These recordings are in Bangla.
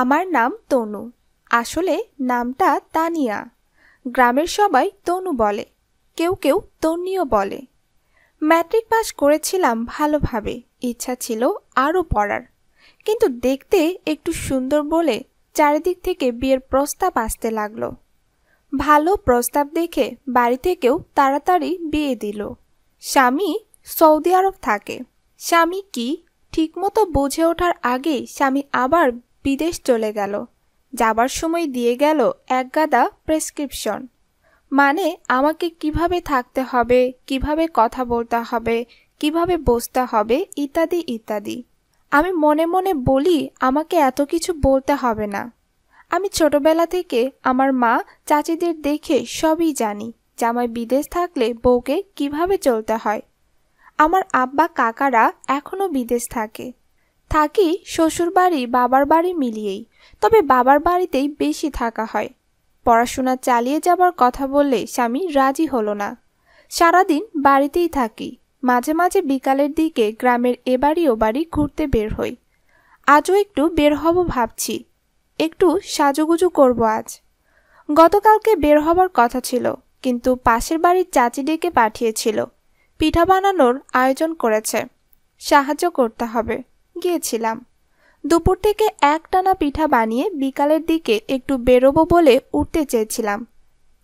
আমার নাম তনু আসলে নামটা তানিয়া গ্রামের সবাই তনু বলে কেউ কেউ তনিও বলে ম্যাট্রিক পাস করেছিলাম ভালোভাবে ইচ্ছা ছিল আরও পড়ার কিন্তু দেখতে একটু সুন্দর বলে চারিদিক থেকে বিয়ের প্রস্তাব আসতে লাগলো ভালো প্রস্তাব দেখে বাড়ি থেকেও তাড়াতাড়ি বিয়ে দিল স্বামী সৌদি আরব থাকে স্বামী কি ঠিকমতো বুঝে ওঠার আগে স্বামী আবার বিদেশ চলে গেল যাবার সময় দিয়ে গেল এক গাদা প্রেসক্রিপশন মানে আমাকে কিভাবে থাকতে হবে কিভাবে কথা বলতে হবে কিভাবে বসতে হবে ইত্যাদি ইত্যাদি আমি মনে মনে বলি আমাকে এত কিছু বলতে হবে না আমি ছোটবেলা থেকে আমার মা চাচিদের দেখে সবই জানি জামাই বিদেশ থাকলে বউকে কিভাবে চলতে হয় আমার আব্বা কাকারা এখনও বিদেশ থাকে থাকি শ্বশুর বাড়ি বাবার বাড়ি মিলিয়েই তবে বাবার বাড়িতেই বেশি থাকা হয় পড়াশোনা চালিয়ে যাবার কথা বললে স্বামী রাজি হলো না সারাদিন বাড়িতেই থাকি মাঝে মাঝে বিকালের দিকে গ্রামের বাড়ি ও বাড়ি ঘুরতে বের হই আজও একটু বের হব ভাবছি একটু সাজুগুজু করব আজ গতকালকে বের হবার কথা ছিল কিন্তু পাশের বাড়ির চাচি ডেকে পাঠিয়েছিল পিঠা বানানোর আয়োজন করেছে সাহায্য করতে হবে গিয়েছিলাম দুপুর থেকে এক টানা পিঠা বানিয়ে বিকালের দিকে একটু বেরোবো বলে উঠতে চেয়েছিলাম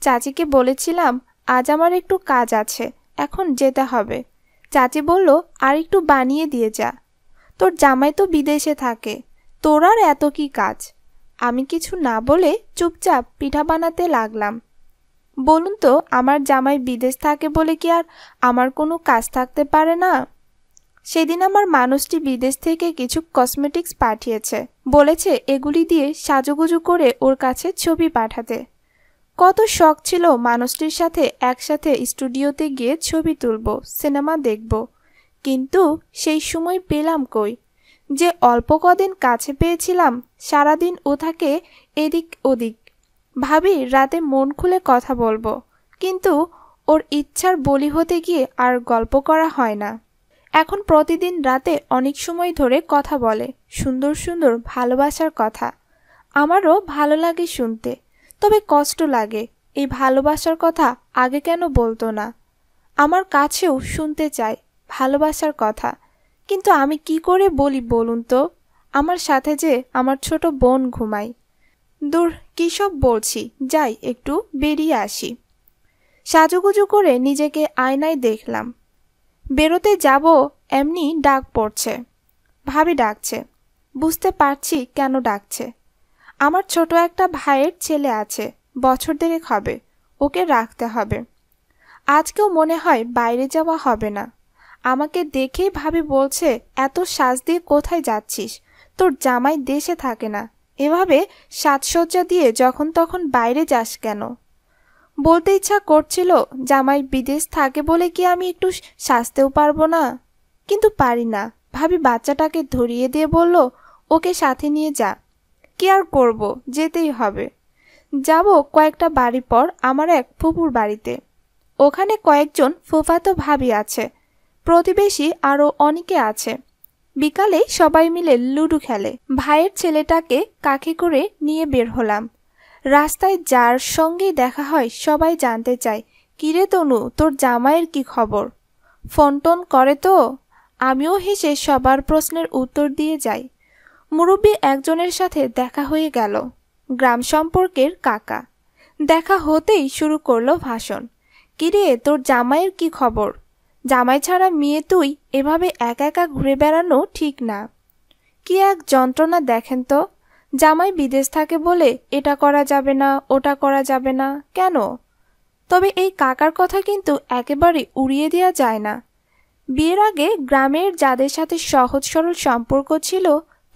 চাচিকে বলেছিলাম আজ আমার একটু কাজ আছে এখন যেতে হবে চাচি বলল আর একটু বানিয়ে দিয়ে যা তোর জামাই তো বিদেশে থাকে তোর আর এত কি কাজ আমি কিছু না বলে চুপচাপ পিঠা বানাতে লাগলাম বলুন তো আমার জামাই বিদেশ থাকে বলে কি আর আমার কোনো কাজ থাকতে পারে না সেদিন আমার মানুষটি বিদেশ থেকে কিছু কসমেটিক্স পাঠিয়েছে বলেছে এগুলি দিয়ে সাজুগুজু করে ওর কাছে ছবি পাঠাতে কত শখ ছিল মানুষটির সাথে একসাথে স্টুডিওতে গিয়ে ছবি তুলব সিনেমা দেখব কিন্তু সেই সময় পেলাম কই যে অল্প কদিন কাছে পেয়েছিলাম সারাদিন ও থাকে এদিক ওদিক ভাবি রাতে মন খুলে কথা বলবো কিন্তু ওর ইচ্ছার বলি হতে গিয়ে আর গল্প করা হয় না এখন প্রতিদিন রাতে অনেক সময় ধরে কথা বলে সুন্দর সুন্দর ভালোবাসার কথা আমারও ভালো লাগে শুনতে তবে কষ্ট লাগে এই ভালোবাসার কথা আগে কেন বলতো না আমার কাছেও শুনতে চাই ভালোবাসার কথা কিন্তু আমি কি করে বলি বলুন তো আমার সাথে যে আমার ছোট বোন ঘুমাই দূর কী সব বলছি যাই একটু বেরিয়ে আসি সাজুগুজু করে নিজেকে আয়নায় দেখলাম বেরোতে যাব এমনি ডাক পড়ছে ভাবি ডাকছে বুঝতে পারছি কেন ডাকছে আমার ছোট একটা ভাইয়ের ছেলে আছে বছর দেরেক হবে ওকে রাখতে হবে আজকেও মনে হয় বাইরে যাওয়া হবে না আমাকে দেখেই ভাবি বলছে এত সাজ দিয়ে কোথায় যাচ্ছিস তোর জামাই দেশে থাকে না এভাবে সাজসজ্জা দিয়ে যখন তখন বাইরে যাস কেন বলতে ইচ্ছা করছিল জামাই বিদেশ থাকে বলে কি আমি একটু সাজতেও পারবো না কিন্তু পারি না ভাবি বাচ্চাটাকে ধরিয়ে দিয়ে বলল ওকে সাথে নিয়ে যা কি আর করব যেতেই হবে যাব কয়েকটা বাড়ি পর আমার এক ফুপুর বাড়িতে ওখানে কয়েকজন ফুফাতো ভাবি আছে প্রতিবেশী আরও অনেকে আছে বিকালে সবাই মিলে লুডু খেলে ভাইয়ের ছেলেটাকে কাকে করে নিয়ে বের হলাম রাস্তায় যার সঙ্গে দেখা হয় সবাই জানতে চায় কিরে তনু তোর জামাইয়ের কি খবর ফোন টোন করে তো আমিও হেসে সবার প্রশ্নের উত্তর দিয়ে যাই মুরব্বী একজনের সাথে দেখা হয়ে গেল গ্রাম সম্পর্কের কাকা দেখা হতেই শুরু করলো ভাষণ কিরে তোর জামাইয়ের কি খবর জামাই ছাড়া মেয়ে তুই এভাবে একা একা ঘুরে বেড়ানো ঠিক না কি এক যন্ত্রণা দেখেন তো জামাই বিদেশ থাকে বলে এটা করা যাবে না ওটা করা যাবে না কেন তবে এই কাকার কথা কিন্তু একেবারে উড়িয়ে দেওয়া যায় না বিয়ের আগে গ্রামের যাদের সাথে সহজ সরল সম্পর্ক ছিল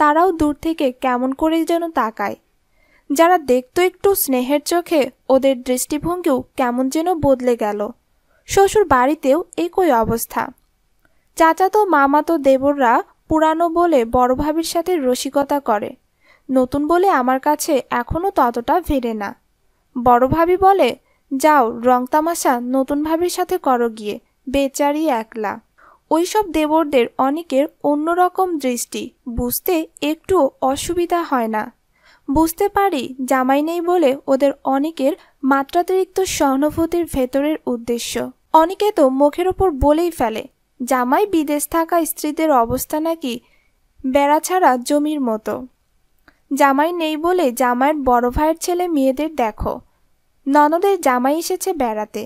তারাও দূর থেকে কেমন করে যেন তাকায় যারা দেখত একটু স্নেহের চোখে ওদের দৃষ্টিভঙ্গিও কেমন যেন বদলে গেল শ্বশুর বাড়িতেও একই অবস্থা চাচাতো মামাতো দেবররা পুরানো বলে বড় ভাবির সাথে রসিকতা করে নতুন বলে আমার কাছে এখনও ততটা ভিড়ে না বড় ভাবি বলে যাও রং তামাশা নতুন ভাবির সাথে করো গিয়ে বেচারি একলা ওইসব দেবরদের অনেকের অন্যরকম দৃষ্টি বুঝতে একটুও অসুবিধা হয় না বুঝতে পারি জামাই নেই বলে ওদের অনেকের মাত্রাতিরিক্ত সহানুভূতির ভেতরের উদ্দেশ্য অনেকে তো মুখের ওপর বলেই ফেলে জামাই বিদেশ থাকা স্ত্রীদের অবস্থা নাকি বেড়া ছাড়া জমির মতো জামাই নেই বলে জামাইয়ের বড় ভাইয়ের ছেলে মেয়েদের দেখো ননদের জামাই এসেছে বেড়াতে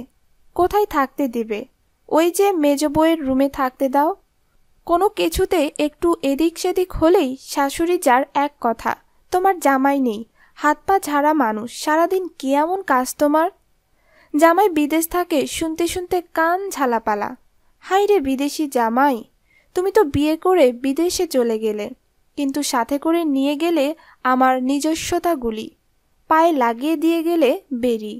কোথায় থাকতে দেবে ওই যে মেজ বইয়ের রুমে থাকতে দাও কোনো কিছুতে একটু এদিক সেদিক হলেই শাশুড়ি যার এক কথা তোমার জামাই নেই হাত পা ঝাড়া মানুষ সারাদিন কি এমন কাজ তোমার জামাই বিদেশ থাকে শুনতে শুনতে কান ঝালাপালা হাই রে বিদেশি জামাই তুমি তো বিয়ে করে বিদেশে চলে গেলে কিন্তু সাথে করে নিয়ে গেলে আমার নিজস্বতাগুলি পায়ে লাগিয়ে দিয়ে গেলে বেরি